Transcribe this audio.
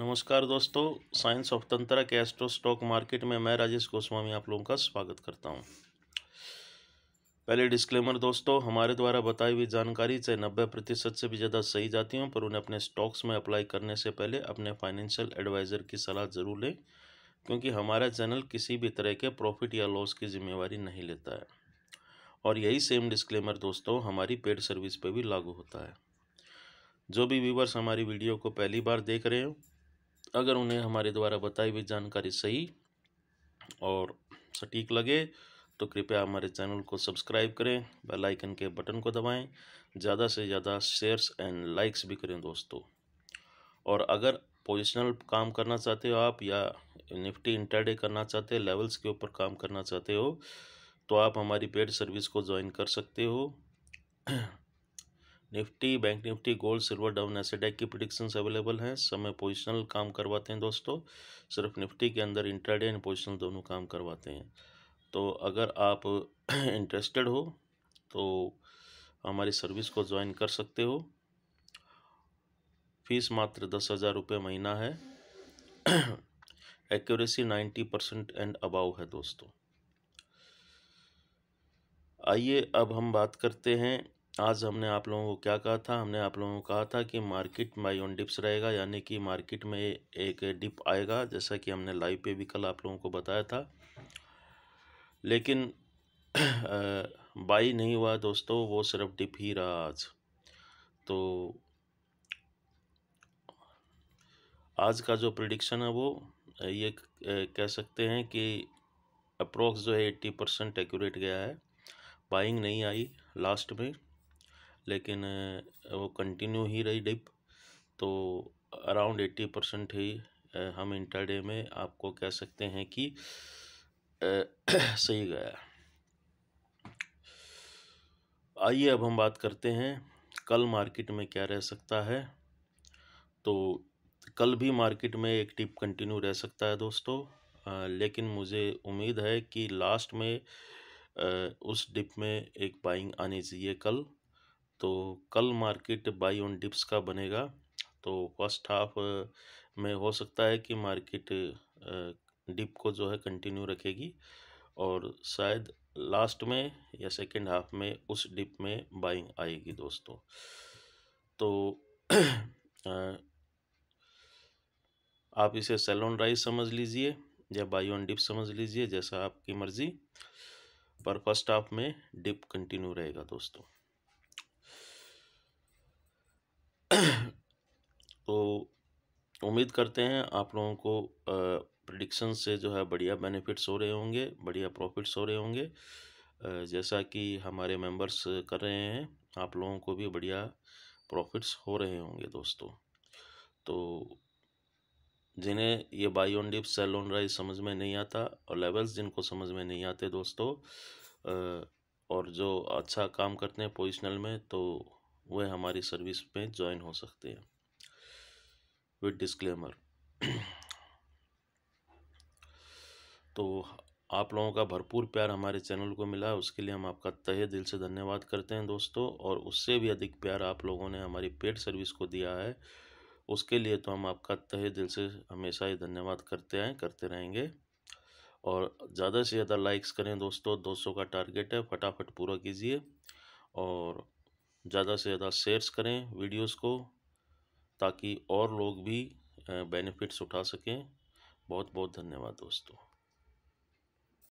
नमस्कार दोस्तों science of tantra के एस्ट्रो स्टॉक मार्केट में मैं राजेश गोस्वामी आप लोगों का स्वागत करता हूं पहले डिस्क्लेमर दोस्तों हमारे द्वारा बताई हुई जानकारी चाहे नब्बे प्रतिशत से भी ज़्यादा सही जाती हूं पर उन्हें अपने स्टॉक्स में अप्लाई करने से पहले अपने फाइनेंशियल एडवाइज़र की सलाह ज़रूर लें क्योंकि हमारा चैनल किसी भी तरह के प्रॉफिट या लॉस की जिम्मेवारी नहीं लेता है और यही सेम डिस्क्लेमर दोस्तों हमारी पेड सर्विस पर भी लागू होता है जो भी व्यूवर्स हमारी वीडियो को पहली बार देख रहे हो अगर उन्हें हमारे द्वारा बताई हुई जानकारी सही और सटीक लगे तो कृपया हमारे चैनल को सब्सक्राइब करें बेल आइकन के बटन को दबाएं ज़्यादा से ज़्यादा शेयर्स एंड लाइक्स भी करें दोस्तों और अगर पोजिशनल काम करना चाहते हो आप या निफ्टी इंटरडे करना चाहते हो लेवल्स के ऊपर काम करना चाहते हो तो आप हमारी पेड सर्विस को ज्वाइन कर सकते हो Nifty bank Nifty gold silver down एसेडेक की प्रिडिक्शंस अवेलेबल हैं समय पोजिशनल काम करवाते हैं दोस्तों सिर्फ निफ्टी के अंदर इंट्राडे एंड पोजिशनल दोनों काम करवाते हैं तो अगर आप इंटरेस्टेड हो तो हमारी सर्विस को ज्वाइन कर सकते हो फीस मात्र दस हज़ार रुपये महीना है accuracy ninety percent and above है दोस्तों आइए अब हम बात करते हैं आज हमने आप लोगों को क्या कहा था हमने आप लोगों को कहा था कि मार्केट बाई ऑन डिप्स रहेगा यानी कि मार्केट में एक डिप आएगा जैसा कि हमने लाइव पे भी कल आप लोगों को बताया था लेकिन बाई नहीं हुआ दोस्तों वो सिर्फ डिप ही रहा आज तो आज का जो प्रिडिक्शन है वो ये कह सकते हैं कि अप्रोक्स जो है एट्टी परसेंट एक्यूरेट गया है बाइंग नहीं आई लास्ट में लेकिन वो कंटिन्यू ही रही डिप तो अराउंड एट्टी परसेंट ही हम इंटरडे में आपको कह सकते हैं कि सही गया आइए अब हम बात करते हैं कल मार्केट में क्या रह सकता है तो कल भी मार्केट में एक टिप कंटिन्यू रह सकता है दोस्तों लेकिन मुझे उम्मीद है कि लास्ट में उस डिप में एक बाइंग आनी चाहिए कल तो कल मार्केट बाई ऑन डिप्स का बनेगा तो फर्स्ट हाफ में हो सकता है कि मार्केट डिप को जो है कंटिन्यू रखेगी और शायद लास्ट में या सेकेंड हाफ में उस डिप में बाइंग आएगी दोस्तों तो आप इसे सेलोन राइस समझ लीजिए या बाई ऑन डिप समझ लीजिए जैसा आपकी मर्ज़ी पर फर्स्ट हाफ में डिप कंटिन्यू रहेगा दोस्तों तो उम्मीद करते हैं आप लोगों को प्रडिक्शन से जो है बढ़िया बेनिफिट्स हो रहे होंगे बढ़िया प्रॉफिट्स हो रहे होंगे जैसा कि हमारे मेंबर्स कर रहे हैं आप लोगों को भी बढ़िया प्रॉफिट्स हो रहे होंगे दोस्तों तो जिन्हें ये buy on dip sell on rise समझ में नहीं आता और लेवल्स जिनको समझ में नहीं आते दोस्तों और जो अच्छा काम करते हैं पोजिशनल में तो वह हमारी सर्विस में ज्वाइन हो सकते हैं विद डिस्क्लेमर तो आप लोगों का भरपूर प्यार हमारे चैनल को मिला उसके लिए हम आपका तहे दिल से धन्यवाद करते हैं दोस्तों और उससे भी अधिक प्यार आप लोगों ने हमारी पेड सर्विस को दिया है उसके लिए तो हम आपका तहे दिल से हमेशा ही धन्यवाद करते हैं करते रहेंगे और ज़्यादा से ज़्यादा लाइक्स करें दोस्तों 200 का टारगेट है फटाफट पूरा कीजिए और ज़्यादा से ज़्यादा शेयर्स करें वीडियोस को ताकि और लोग भी बेनिफिट्स उठा सकें बहुत बहुत धन्यवाद दोस्तों